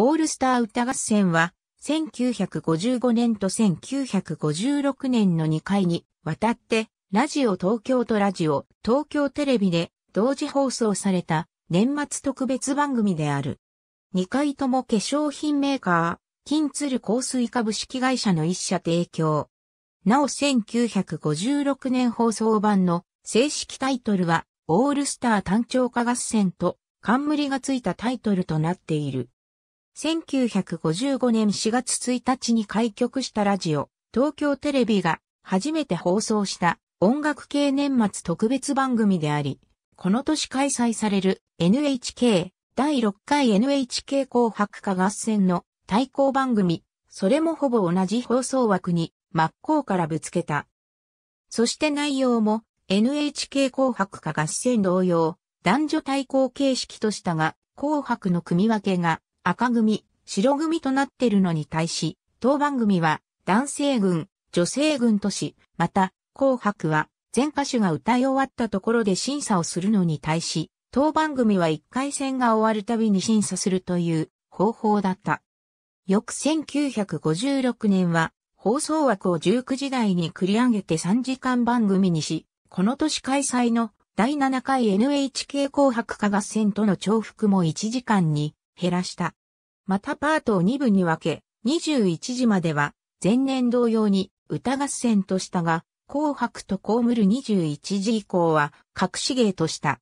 オールスター歌合戦は、1955年と1956年の2回にわたって、ラジオ東京とラジオ東京テレビで同時放送された年末特別番組である。2回とも化粧品メーカー、金鶴香水株式会社の一社提供。なお1956年放送版の正式タイトルは、オールスター単調化合戦と冠がついたタイトルとなっている。1955年4月1日に開局したラジオ、東京テレビが初めて放送した音楽系年末特別番組であり、この年開催される NHK 第6回 NHK 紅白歌合戦の対抗番組、それもほぼ同じ放送枠に真っ向からぶつけた。そして内容も NHK 紅白歌合戦同様、男女対抗形式としたが、紅白の組分けが赤組、白組となっているのに対し、当番組は男性軍、女性軍とし、また、紅白は全歌手が歌い終わったところで審査をするのに対し、当番組は1回戦が終わるたびに審査するという方法だった。翌1956年は放送枠を19時台に繰り上げて3時間番組にし、この年開催の第7回 NHK 紅白歌合戦との重複も1時間に減らした。またパートを2部に分け、21時までは前年同様に歌合戦としたが、紅白と被る21時以降は隠し芸とした。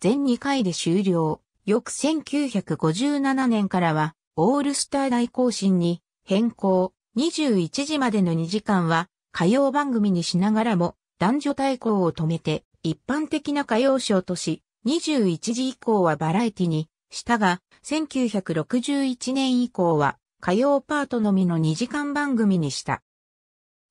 全2回で終了。翌1957年からはオールスター大行進に変更。21時までの2時間は歌謡番組にしながらも男女対抗を止めて一般的な歌謡賞とし、21時以降はバラエティにしたが、1961年以降は火曜パートのみの2時間番組にした。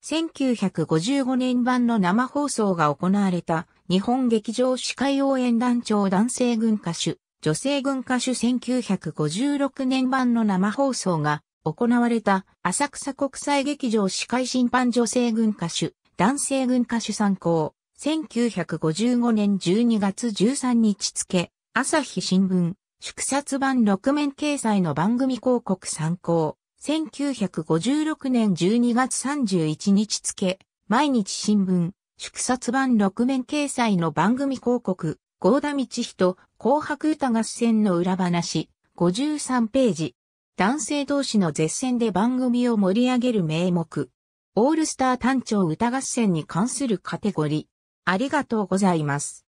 1955年版の生放送が行われた日本劇場司会応援団長男性軍歌手、女性軍歌手1956年版の生放送が行われた浅草国際劇場司会審判女性軍歌手、男性軍歌手参考、1955年12月13日付、朝日新聞、祝冊版6面掲載の番組広告参考。1956年12月31日付、毎日新聞、祝冊版6面掲載の番組広告、合田道人、紅白歌合戦の裏話、53ページ。男性同士の絶戦で番組を盛り上げる名目。オールスター単調歌合戦に関するカテゴリー。ありがとうございます。